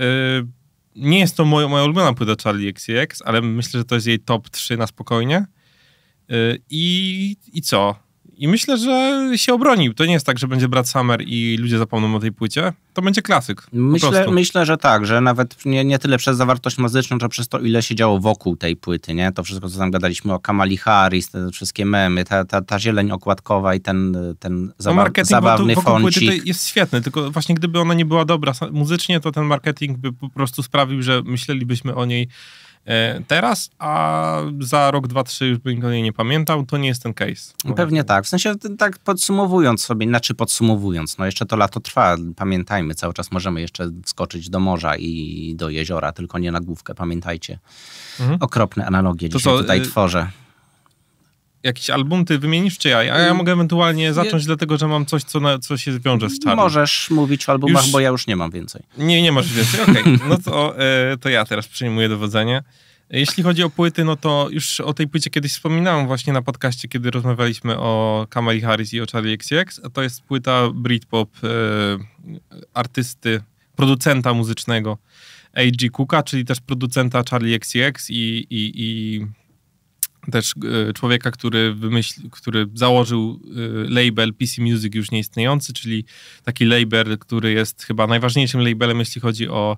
nie jest to moja, moja ulubiona płyta Charlie XCX, ale myślę, że to jest jej top 3 na spokojnie. Y, I, I co? I myślę, że się obronił. To nie jest tak, że będzie Brad Summer i ludzie zapomną o tej płycie. To będzie klasyk. Myślę, myślę że tak, że nawet nie, nie tyle przez zawartość muzyczną, czy przez to, ile się działo wokół tej płyty, nie? To wszystko, co tam gadaliśmy o Kamali Harris, te wszystkie memy, ta, ta, ta zieleń okładkowa i ten, ten zabaw, no, marketing zabawny wokół, wokół jest świetny, tylko właśnie gdyby ona nie była dobra muzycznie, to ten marketing by po prostu sprawił, że myślelibyśmy o niej E, teraz, a za rok, dwa, trzy już bym go nie pamiętał, to nie jest ten case. No pewnie tak. W sensie tak podsumowując sobie, znaczy podsumowując, no jeszcze to lato trwa, pamiętajmy, cały czas możemy jeszcze wskoczyć do morza i do jeziora, tylko nie na główkę, pamiętajcie. Mhm. Okropne analogie to dzisiaj co, tutaj y, tworzę jakiś album ty wymienisz, czy ja? A ja mm, mogę ewentualnie zacząć, nie. dlatego że mam coś, co, na, co się wiąże z Charlie. Możesz mówić o albumach, już... bo ja już nie mam więcej. Nie, nie masz więcej, okej. Okay. [LAUGHS] No to, e, to ja teraz przyjmuję dowodzenie. Jeśli chodzi o płyty, no to już o tej płycie kiedyś wspominałem właśnie na podcaście, kiedy rozmawialiśmy o Kamali Harris i o Charlie XCX. To jest płyta Britpop e, artysty, producenta muzycznego A.G. Cooka, czyli też producenta Charlie XCX i, i, i też e, człowieka, który, wymyśl, który założył e, label PC Music już nieistniejący, czyli taki label, który jest chyba najważniejszym labelem, jeśli chodzi o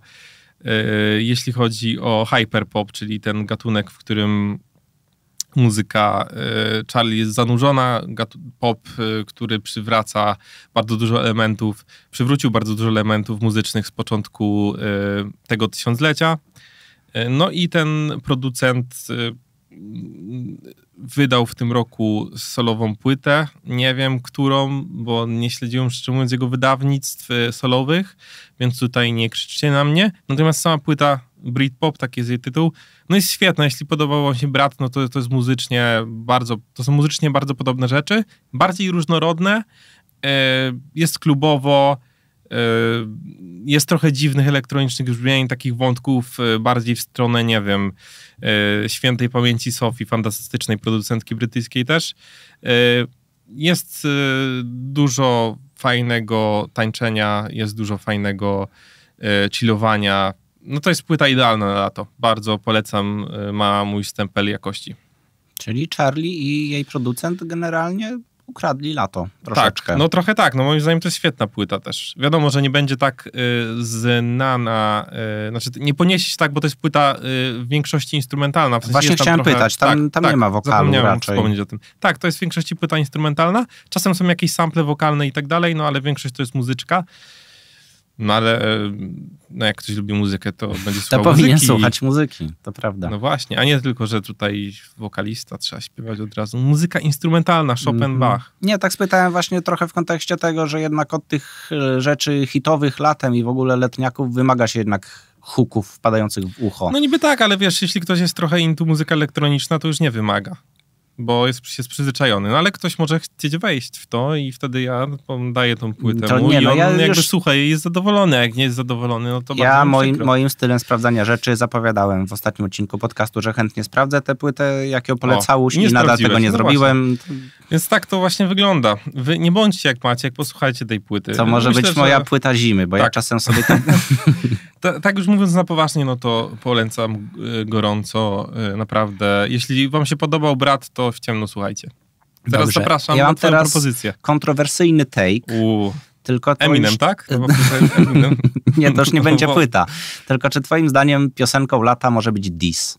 e, jeśli chodzi o hyperpop, czyli ten gatunek, w którym muzyka Charlie jest zanurzona, pop, który przywraca bardzo dużo elementów, przywrócił bardzo dużo elementów muzycznych z początku tego tysiąclecia. No i ten producent wydał w tym roku solową płytę, nie wiem którą, bo nie śledziłem szczerze mówiąc jego wydawnictw e, solowych, więc tutaj nie krzyczcie na mnie. Natomiast sama płyta Britpop, taki jest jej tytuł, no jest świetna. Jeśli podobał wam się Brat, no to, to jest muzycznie bardzo, to są muzycznie bardzo podobne rzeczy, bardziej różnorodne, e, jest klubowo, E, jest trochę dziwnych elektronicznych brzmień, takich wątków e, bardziej w stronę, nie wiem, e, świętej pamięci Sofii, fantastycznej producentki brytyjskiej też. Jest dużo fajnego tańczenia, jest dużo fajnego chillowania. No to jest płyta idealna na to. Bardzo polecam, ma mój stempel jakości. Czyli Charlie i jej producent generalnie ukradli lato troszeczkę. Tak, no trochę tak. No moim zdaniem to jest świetna płyta też. Wiadomo, że nie będzie tak y, znana, y, znaczy nie ponieść tak, bo to jest płyta y, w większości instrumentalna. W sensie Właśnie chciałem trochę, pytać, tam, tak, tam tak, nie ma wokalu raczej. wspomnieć o tym. Tak, to jest w większości płyta instrumentalna. Czasem są jakieś sample wokalne i tak dalej, no ale większość to jest muzyczka. No ale e, no jak ktoś lubi muzykę, to będzie [LAUGHS] słuchał To powinien muzyki. słuchać muzyki, to prawda. No właśnie, a nie tylko, że tutaj wokalista trzeba śpiewać od razu. Muzyka instrumentalna, Chopin, mm Bach. Mhm. Nie, tak spytałem właśnie trochę w kontekście tego, że jednak od tych e, rzeczy hitowych latem i w ogóle letniaków wymaga się jednak huków wpadających w ucho. No niby tak, ale wiesz, jeśli ktoś jest trochę intu muzyka elektroniczna, to już nie wymaga bo jest, jest przyzwyczajony. No ale ktoś może chcieć wejść w to i wtedy ja daję tą płytę to mu nie, no, i on ja jakby już... słucha i jest zadowolony, a jak nie jest zadowolony, no to Ja moim, moim stylem sprawdzania rzeczy zapowiadałem w ostatnim odcinku podcastu, że chętnie sprawdzę tę płytę, jak ją polecałuś i nadal tego nie no zrobiłem. Więc tak to właśnie wygląda. Wy nie bądźcie jak macie, jak posłuchajcie tej płyty. To może Myślę, być że... moja płyta zimy, bo tak. ja czasem sobie... Tam... [LAUGHS] Ta, tak już mówiąc na poważnie, no to polecam y, gorąco, y, naprawdę. Jeśli wam się podobał Brat, to w ciemno, słuchajcie. Teraz Dobrze. zapraszam ja mam teraz propozycję. kontrowersyjny take. U. Tylko twoim... Eminem, tak? [LAUGHS] Eminem. nie, to już nie [LAUGHS] będzie płyta. Tylko czy twoim zdaniem piosenką lata może być Dis?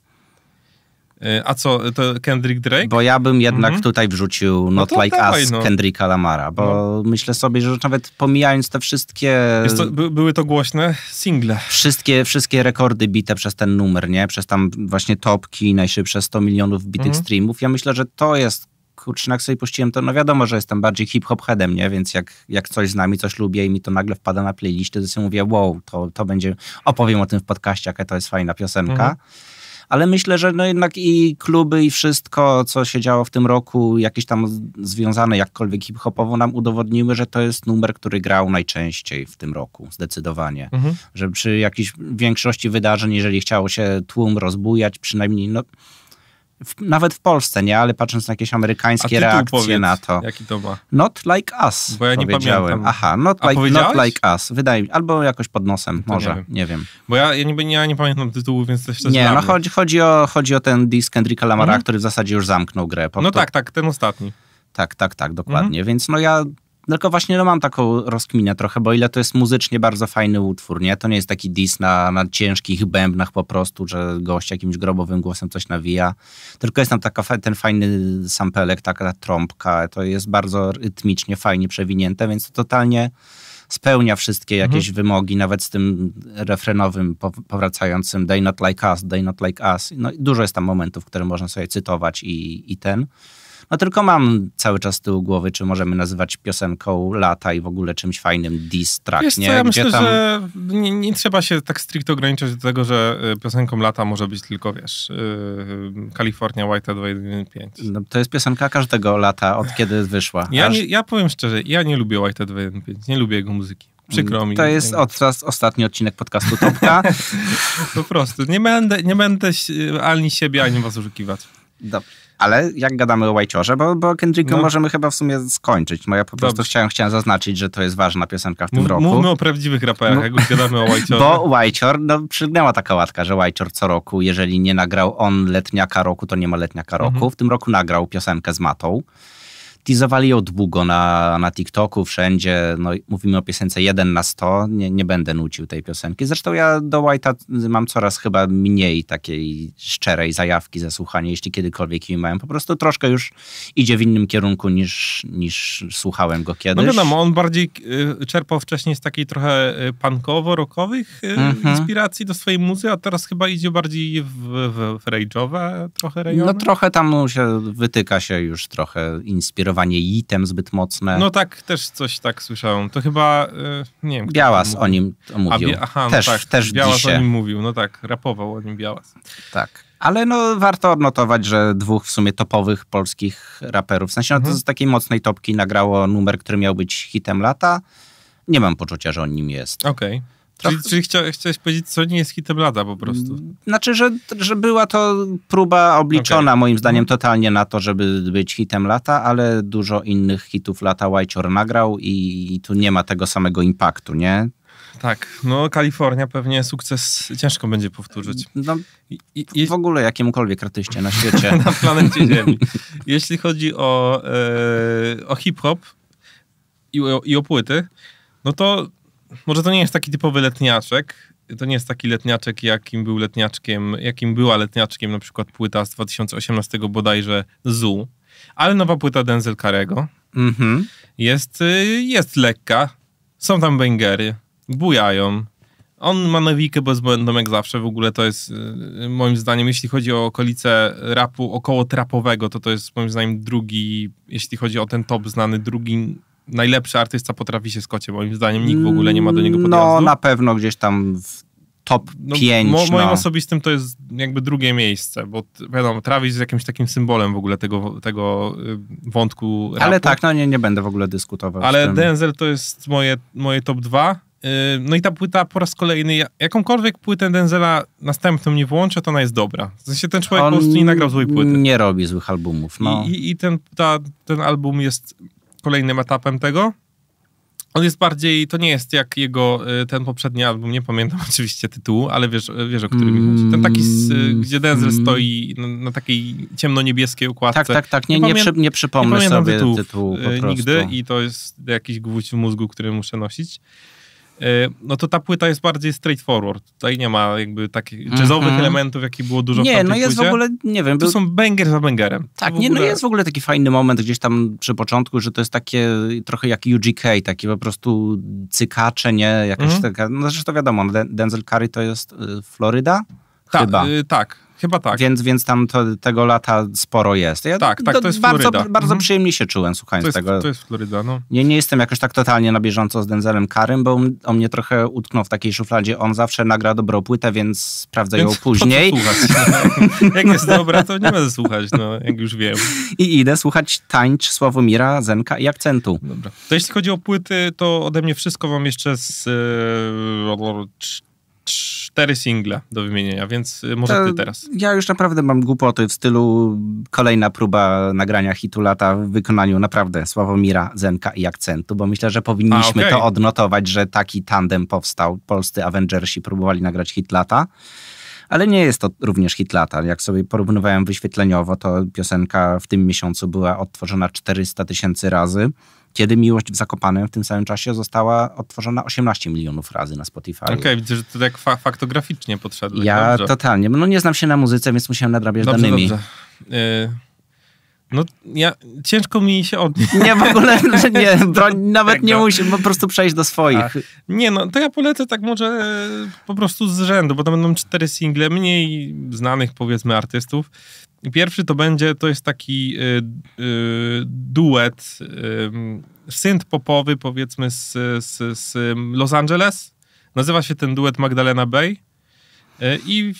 A co, to Kendrick Drake? Bo ja bym jednak mhm. tutaj wrzucił no Not no Like dawaj, Us no. Kendricka Lamara, bo no. myślę sobie, że nawet pomijając te wszystkie... To, by, były to głośne single. Wszystkie, wszystkie rekordy bite przez ten numer, nie? Przez tam właśnie topki, najszybsze 100 milionów bitych mhm. streamów. Ja myślę, że to jest kurczę, jak sobie puściłem to, no wiadomo, że jestem bardziej hip-hop headem, nie? Więc jak, jak coś z nami coś lubię i mi to nagle wpada na playlisty, to sobie mówię, wow, to, to będzie, opowiem o tym w podcaście, jaka to jest fajna piosenka. Mhm ale myślę, że no jednak i kluby i wszystko, co się działo w tym roku, jakieś tam związane jakkolwiek hip-hopowo, nam udowodniły, że to jest numer, który grał najczęściej w tym roku, zdecydowanie. Mhm. Że przy jakiejś większości wydarzeń, jeżeli chciało się tłum rozbujać, przynajmniej no, w, nawet w Polsce, nie? Ale patrząc na jakieś amerykańskie reakcje powiedz, na to. Jaki to ma? Not like us. Bo ja nie pamiętam. Aha, not like, not like us. Wydaje mi albo jakoś pod nosem, to może, nie wiem. nie wiem. Bo ja, ja, nie, ja nie pamiętam tytułu, więc coś to Nie, znamy. no chodzi, chodzi, o, chodzi o ten disk Kendricka Lamara, mhm. który w zasadzie już zamknął grę. no to... tak, tak, ten ostatni. Tak, tak, tak, dokładnie. Mhm. Więc no ja tylko właśnie no, mam taką rozkminę trochę, bo ile to jest muzycznie bardzo fajny utwór, nie? To nie jest taki dis na, na ciężkich bębnach po prostu, że gość jakimś grobowym głosem coś nawija, tylko jest tam taka, ten fajny sampelek, taka trąbka, to jest bardzo rytmicznie, fajnie przewinięte, więc to totalnie spełnia wszystkie mhm. jakieś mhm. wymogi, nawet z tym refrenowym powracającym Day Not Like Us, Day Not Like Us. No, dużo jest tam momentów, które można sobie cytować i, i ten. No tylko mam cały czas tył głowy, czy możemy nazywać piosenką lata i w ogóle czymś fajnym diss track, Wiesz nie? Co, ja Gdzie myślę, tam... że nie, nie, trzeba się tak stricte ograniczać do tego, że y, piosenką lata może być tylko, wiesz, y, Kalifornia yy, White 215. No, to jest piosenka każdego lata, od kiedy wyszła. Ja, Aż... nie, ja powiem szczerze, ja nie lubię White 215, nie lubię jego muzyki. Przykro mi. To jest od, ostatni odcinek podcastu Topka. [LAUGHS] po prostu. Nie będę, nie będę ani siebie, ani was oszukiwać. Dobrze. Ale jak gadamy o Łajciorze, bo, bo Kendricku no. możemy chyba w sumie skończyć. No ja po prostu chciałem, chciałem zaznaczyć, że to jest ważna piosenka w tym roku. Mówmy o prawdziwych raperach, no. jak już gadamy o Łajciorze. [LAUGHS] Bo Łajcior, no przygnęła taka łatka, że Łajcior co roku, jeżeli nie nagrał on letniaka roku, to nie ma letniaka roku. Mhm. W tym roku nagrał piosenkę z Matą teasowali ją długo na, na TikToku, wszędzie. No, mówimy o piosence 1 na 100. Nie, nie będę nucił tej piosenki. Zresztą ja do White'a mam coraz chyba mniej takiej szczerej zajawki za słuchanie, jeśli kiedykolwiek jej mają Po prostu troszkę już idzie w innym kierunku niż, niż słuchałem go no kiedyś. No wiadomo, on bardziej y, czerpał wcześniej z takiej trochę y, punkowo-rockowych y, mhm. inspiracji do swojej muzy, a teraz chyba idzie bardziej w, w, w rage'owe trochę rejony. No trochę tam się wytyka się już trochę inspirowany nazywanie Jitem zbyt mocne. No tak, też coś tak słyszałem. To chyba, y, nie wiem. Białas o nim mówił. aha, no też, tak, też Białas dzisiaj. o nim mówił, no tak, rapował o nim Białas. Tak. Ale no, warto odnotować, że dwóch w sumie topowych polskich raperów, w sensie no to mhm. z takiej mocnej topki nagrało numer, który miał być hitem lata. Nie mam poczucia, że on nim jest. Okej. Okay. Czyli, czyli chcia, chciałeś powiedzieć, co nie jest hitem lada po prostu. Mm, znaczy, że, że była to próba obliczona okay. moim zdaniem mhm. totalnie na to, żeby być hitem lata, ale dużo innych hitów lata Whitechor nagrał i, i tu nie ma tego samego impaktu, nie? Tak, no Kalifornia pewnie sukces ciężko będzie powtórzyć. Mm, no, I, i, w ogóle jakiemukolwiek artyście na świecie. [LAUGHS] na planecie Ziemi. [LAUGHS] Jeśli chodzi o, e, o hip-hop i, i o płyty, no to może to nie jest taki typowy letniaczek. To nie jest taki letniaczek, jakim był letniaczkiem, jakim była letniaczkiem na przykład płyta z 2018 bodajże Zoo, ale nowa płyta Denzel Carego mm -hmm. jest, y, jest lekka. Są tam bęgery, bujają. On ma nowikę bezbłędną jak zawsze. W ogóle to jest y, y, moim zdaniem, jeśli chodzi o okolice rapu około trapowego, to to jest moim zdaniem drugi, jeśli chodzi o ten top znany, drugi najlepszy artysta potrafi się skocie, moim zdaniem nikt w ogóle nie ma do niego mm, no, podjazdu. No na pewno gdzieś tam top no, 5. Mo, moim no. osobistym to jest jakby drugie miejsce, bo wiadomo, Travis jest jakimś takim symbolem w ogóle tego, tego y, wątku rapu. Ale tak, no nie, nie będę w ogóle dyskutował. Ale Denzel to jest moje, moje top 2. Y, no i ta płyta po raz kolejny, jakąkolwiek płytę Denzela następną nie włączę, to ona jest dobra. W sensie ten człowiek On po prostu nie nagrał złej płyty. nie robi złych albumów. No. I, i, i ten, ta, ten album jest kolejnym etapem tego. On jest bardziej, to nie jest jak jego y, ten poprzedni album, nie pamiętam [LAUGHS] oczywiście tytułu, ale wiesz, wiesz o którym mm. chodzi. Ten taki, z, y, mm, gdzie Denzel mm. stoi na, na takiej ciemno-niebieskiej układce. Tak, tak, tak, nie, nie, nie, przy, nie przypomnę nie sobie tytułów, tytułu y, nigdy i to jest jakiś gwóźdź w mózgu, który muszę nosić. E, no to ta płyta jest bardziej straightforward. Tutaj nie ma jakby takich mm -hmm. jazzowych mhm. elementów, jaki było dużo Nie, w no jest płycie. w ogóle, nie wiem. To był... są banger za bangerem. Tak, nie, no ogóle... no jest w ogóle taki fajny moment gdzieś tam przy początku, że to jest takie trochę jak UGK, takie po prostu cykacze, nie? Jakaś mm -hmm. taka, no zresztą wiadomo, no, Denzel Curry to jest y, Floryda? Ta, chyba. Y, tak, Chyba tak. Więc, więc tam to, tego lata sporo jest. Ja tak, tak, to jest bardzo, Floryda. Bardzo mhm. przyjemnie się czułem, słuchając to jest, tego. To jest Floryda, no. Nie, nie jestem jakoś tak totalnie na bieżąco z Denzelem Karym, bo on, mnie trochę utknął w takiej szufladzie. On zawsze nagra dobrą płytę, więc sprawdzę więc ją później. [LAUGHS] jak, jest dobra, to nie będę słuchać, no, jak już wiem. I idę słuchać Tańcz, Sławomira, Zenka i Akcentu. Dobra. To jeśli chodzi o płyty, to ode mnie wszystko. wam jeszcze z e, cztery single do wymienienia, więc y, może to ty teraz. Ja już naprawdę mam głupoty w stylu kolejna próba nagrania hitu lata w wykonaniu naprawdę Sławomira, Zenka i Akcentu, bo myślę, że powinniśmy A, okay. to odnotować, że taki tandem powstał. Polscy Avengersi próbowali nagrać hit lata. Ale nie jest to również hit lata. Jak sobie porównywałem wyświetleniowo, to piosenka w tym miesiącu była odtworzona 400 tysięcy razy kiedy Miłość w Zakopanem w tym samym czasie została odtworzona 18 milionów razy na Spotify. Okej, okay, widzę, że to tak fa faktograficznie podszedłeś. Ja dobrze. totalnie, no nie znam się na muzyce, więc musiałem nadrabiać dobrze, danymi. Dobrze. Y no, ja, ciężko mi się odnieść. [LAUGHS] Nie, w ogóle nie, [LAUGHS] broń, nawet nie no. musimy, po prostu przejść do swoich. A, tak. nie, no to ja polecę tak może e, po prostu z rzędu, bo to będą cztery single mniej znanych powiedzmy artystów. Pierwszy to będzie, to jest taki y, y, duet y, synth popowy powiedzmy z, z, z Los Angeles. Nazywa się ten duet Magdalena Bay. I,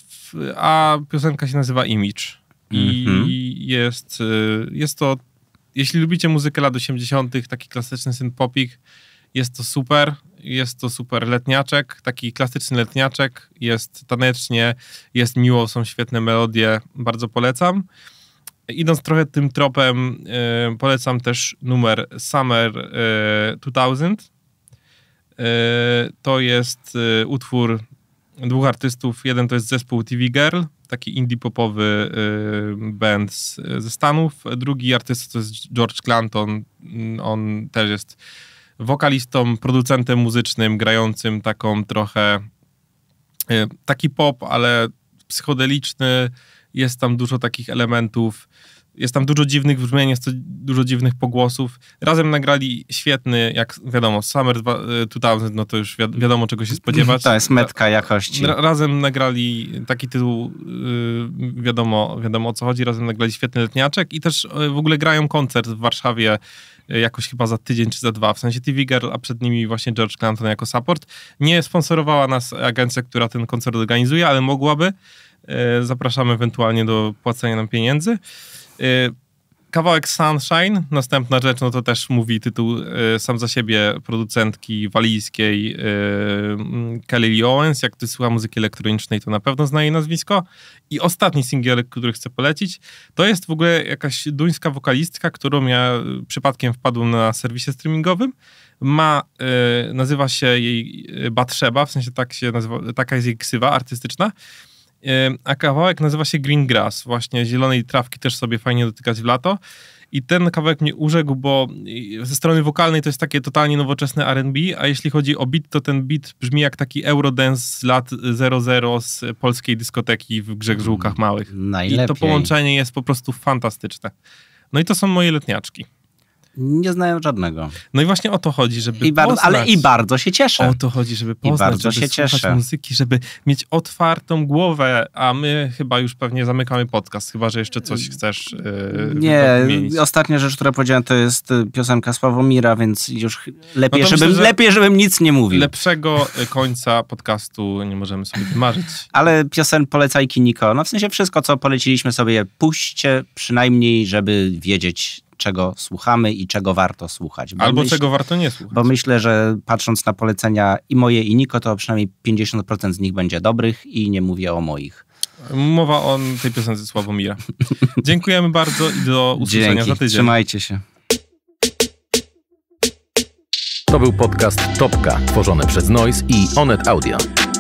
a piosenka się nazywa Image i mhm. jest, y, jest to, jeśli lubicie muzykę lat 80., taki klasyczny synth-popik, jest to super, jest to super letniaczek, taki klasyczny letniaczek, jest tanecznie, jest miło, są świetne melodie, bardzo polecam. Idąc trochę tym tropem, yy, polecam też numer Summer yy, 2000. Yy, to jest y, utwór dwóch artystów. Jeden to jest zespół TV Girl, taki indie popowy y, band z, ze Stanów. Drugi artysta to jest George Clanton. Mm, on też jest wokalistą, producentem muzycznym, grającym taką trochę y, taki pop, ale psychodeliczny. Jest tam dużo takich elementów jest tam dużo dziwnych brzmień, jest to dużo dziwnych pogłosów. Razem nagrali świetny, jak wiadomo, Summer 2000, e, no to już wi wiadomo czego się spodziewać. To jest metka jakości. Ra razem nagrali taki tytuł, yy, wiadomo, wiadomo o co chodzi, razem nagrali świetny letniaczek i też yy, w ogóle grają koncert w Warszawie jakoś chyba za tydzień czy za dwa. W sensie TV Girl, a przed nimi właśnie George Clanton jako support. Nie sponsorowała nas agencja, która ten koncert organizuje, ale mogłaby. Zapraszamy ewentualnie do płacenia nam pieniędzy. Y, kawałek Sunshine, następna rzecz, no to też mówi tytuł y, sam za siebie producentki walijskiej y, mm, Kelly Owens. Jak ty słucha muzyki elektronicznej, to na pewno zna jej nazwisko. I ostatni singiel, który chcę polecić, to jest w ogóle jakaś duńska wokalistka, którą ja przypadkiem wpadłem na serwisie streamingowym ma, nazywa się jej Batrzeba, w sensie tak się nazywa, taka jest jej ksywa artystyczna a kawałek nazywa się Green Grass, właśnie zielonej trawki też sobie fajnie dotykać w lato. I ten kawałek mnie urzekł, bo ze strony wokalnej to jest takie totalnie nowoczesne RB, a jeśli chodzi o beat, to ten beat brzmi jak taki Eurodance z lat 00 z polskiej dyskoteki w Grzegżółkach mm, Małych. Najlepiej. I to połączenie jest po prostu fantastyczne. No i to są moje letniaczki. Nie znają żadnego. No i właśnie o to chodzi, żeby I poznać, Ale i bardzo się cieszę. O to chodzi, żeby poznać, I bardzo żeby się cieszę. muzyki, żeby mieć otwartą głowę, a my chyba już pewnie zamykamy podcast, chyba, że jeszcze coś chcesz yy, Nie, wymienić. ostatnia rzecz, która powiedziałem, to jest e, piosenka Sławomira, więc już lepiej, no żebym, że lepiej żebym nic nie mówił. Lepszego e, końca podcastu nie możemy sobie wymarzyć. [LAUGHS] Ale piosen polecajki Niko, no w sensie wszystko, co poleciliśmy sobie, puśćcie przynajmniej, żeby wiedzieć, czego słuchamy i czego warto słuchać. Bo Albo myśl, czego warto nie słuchać. Bo myślę, że patrząc na polecenia i moje, i Niko, to przynajmniej 50% z nich będzie dobrych i nie mówię o moich. Mowa o tej piosence Sławomira. [LAUGHS] Dziękujemy bardzo i do usłyszenia Dzięki. za tydzień. Trzymajcie się. To był podcast Topka, tworzony przez Noise i Onet Audio.